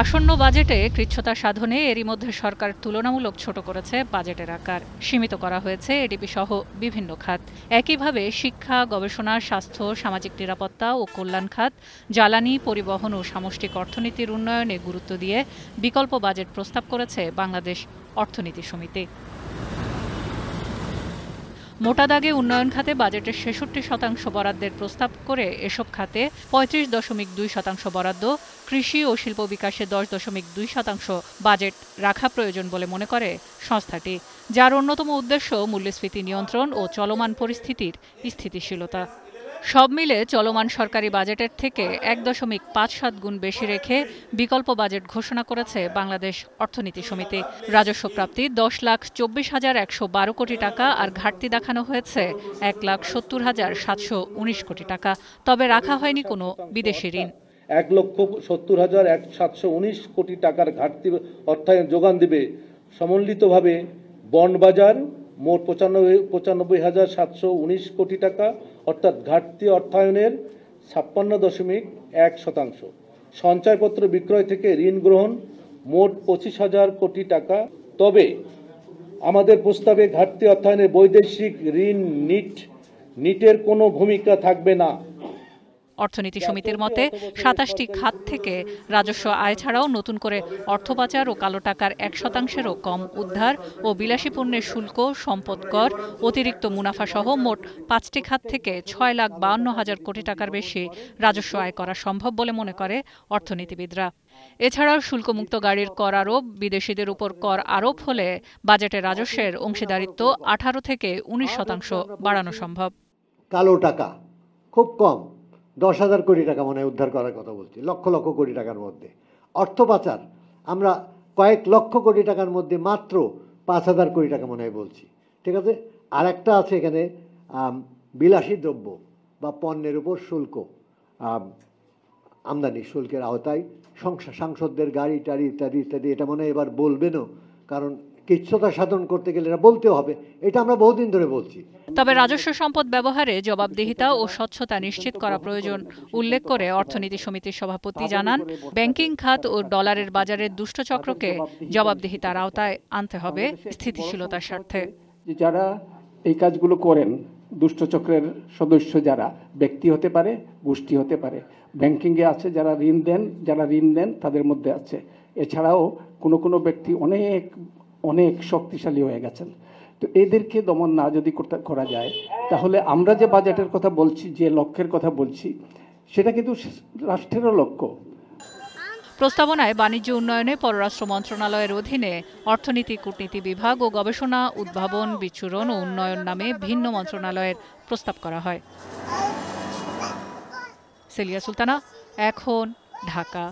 আসন্ন বাজেটে কৃচ্ছতা সাধনে এরই মধ্যে সরকার তুলনামূলক ছোট করেছে বাজেটের আকার সীমিত করা হয়েছে এডিপি সহ বিভিন্ন খাত একইভাবে শিক্ষা গবেষণা স্বাস্থ্য সামাজিক নিরাপত্তা ও কল্যাণ খাত জ্বালানি পরিবহন ও সামষ্টিক অর্থনীতির উন্নয়নে গুরুত্ব দিয়ে বিকল্প বাজেট প্রস্তাব করেছে বাংলাদেশ অর্থনীতি সমিতি মোটা দাগে উন্নয়ন খাতে বাজেটের ছেষট্টি শতাংশ বরাদ্দের প্রস্তাব করে এসব খাতে পঁয়ত্রিশ দশমিক দুই শতাংশ বরাদ্দ কৃষি ও শিল্প বিকাশে দশ দশমিক দুই শতাংশ বাজেট রাখা প্রয়োজন বলে মনে করে সংস্থাটি যার অন্যতম উদ্দেশ্য মূল্যস্ফীতি নিয়ন্ত্রণ ও চলমান পরিস্থিতির স্থিতিশীলতা সব মিলে চলমান সরকারি বাজেটের থেকে এক দশমিক পাঁচ সাত গুণ বেশি রেখে বিকল্প বাজেট ঘোষণা করেছে বাংলাদেশ অর্থনীতি সমিতি রাজস্ব প্রাপ্তি দশ লাখ চব্বিশ হাজার একশো বারো কোটি টাকা আর ঘাটতি দেখানো হয়েছে এক লাখ সত্তর হাজার সাতশো উনিশ কোটি টাকা তবে রাখা হয়নি কোনো বিদেশি ঋণ এক লক্ষ সত্তর হাজার এক সাতশো উনিশ কোটি টাকার ঘাটতি অর্থায়ন যোগান দেবে সমন্বিতভাবে বন্ড বাজার মোট পঁচানব্বই পঁচানব্বই হাজার সাতশো উনিশ কোটি টাকা অর্থাৎ ঘাটতি অর্থায়নের ছাপ্পান্ন দশমিক এক শতাংশ সঞ্চয়পত্র বিক্রয় থেকে ঋণ গ্রহণ মোট পঁচিশ হাজার কোটি টাকা তবে আমাদের প্রস্তাবে ঘাটতি অর্থায়নে বৈদেশিক ঋণ নিট নিটের কোনো ভূমিকা থাকবে না অর্থনীতি সমিতির মতে সাতাশটি খাত থেকে রাজস্ব আয় ছাড়াও নতুন করে অর্থ পাচার ও কালো টাকার এক শতাংশেরও কম উদ্ধার ও বিলাসী পণ্যের শুল্ক সম্পদ কর অতিরিক্ত মুনাফা সহ মোট পাঁচটি খাত থেকে ছয় লাখ বাউন্ন হাজার কোটি টাকার বেশি রাজস্ব আয় করা সম্ভব বলে মনে করে অর্থনীতিবিদরা এছাড়াও শুল্কমুক্ত গাড়ির কর আরোপ বিদেশিদের উপর কর আরোপ হলে বাজেটে রাজস্বের অংশীদারিত্ব আঠারো থেকে উনিশ শতাংশ বাড়ানো সম্ভব কালো টাকা খুব কম দশ হাজার কোটি টাকা মনে হয় উদ্ধার করার কথা বলছি লক্ষ লক্ষ কোটি টাকার মধ্যে অর্থ পাচার আমরা কয়েক লক্ষ কোটি টাকার মধ্যে মাত্র পাঁচ হাজার কোটি টাকা মনে হয় বলছি ঠিক আছে আর একটা আছে এখানে বিলাসী দ্রব্য বা পণ্যের উপর শুল্ক আমদানি শুল্কের আওতায় সাংসদদের গাড়ি টাড়ি ইত্যাদি ইত্যাদি এটা মনে হয় এবার বলবেনও কারণ কিচ্ছতা সাধন করতে গেলে এটা বলতে হবে এটা আমরা বহুদিন ধরে বলছি তবে রাজস্ব সম্পদ ব্যবহারে জবাবদিহিতা ও স্বচ্ছতা নিশ্চিত করা প্রয়োজন উল্লেখ করে অর্থনীতি সমিতির সভাপতি জানান ব্যাংকিং খাত ও ডলারের বাজারের দুষ্টচক্রকে জবাবদিহিতার আওতায় আনতে হবে স্থিতিশীলতার স্বার্থে যারা এই কাজগুলো করেন দুষ্টচক্রের সদস্য যারা ব্যক্তি হতে পারে গোষ্ঠী হতে পারে ব্যাংকিংয়ে আছে যারা ঋণ দেন যারা ঋণ দেন তাদের মধ্যে আছে এছাড়াও কোনো কোনো ব্যক্তি অনেক অনেক শক্তিশালী হয়ে গেছেন তো এদেরকে দমন না যদি করা যায় তাহলে আমরা যে বাজেটের কথা বলছি যে লক্ষ্যের কথা বলছি সেটা কিন্তু রাষ্ট্রেরও লক্ষ্য প্রস্তাবনায় বাণিজ্য উন্নয়নে পররাষ্ট্র মন্ত্রণালয়ের অধীনে অর্থনীতি কূটনীতি বিভাগ ও গবেষণা উদ্ভাবন বিচ্ছুরণ ও উন্নয়ন নামে ভিন্ন মন্ত্রণালয়ের প্রস্তাব করা হয় সেলিয়া সুলতানা এখন ঢাকা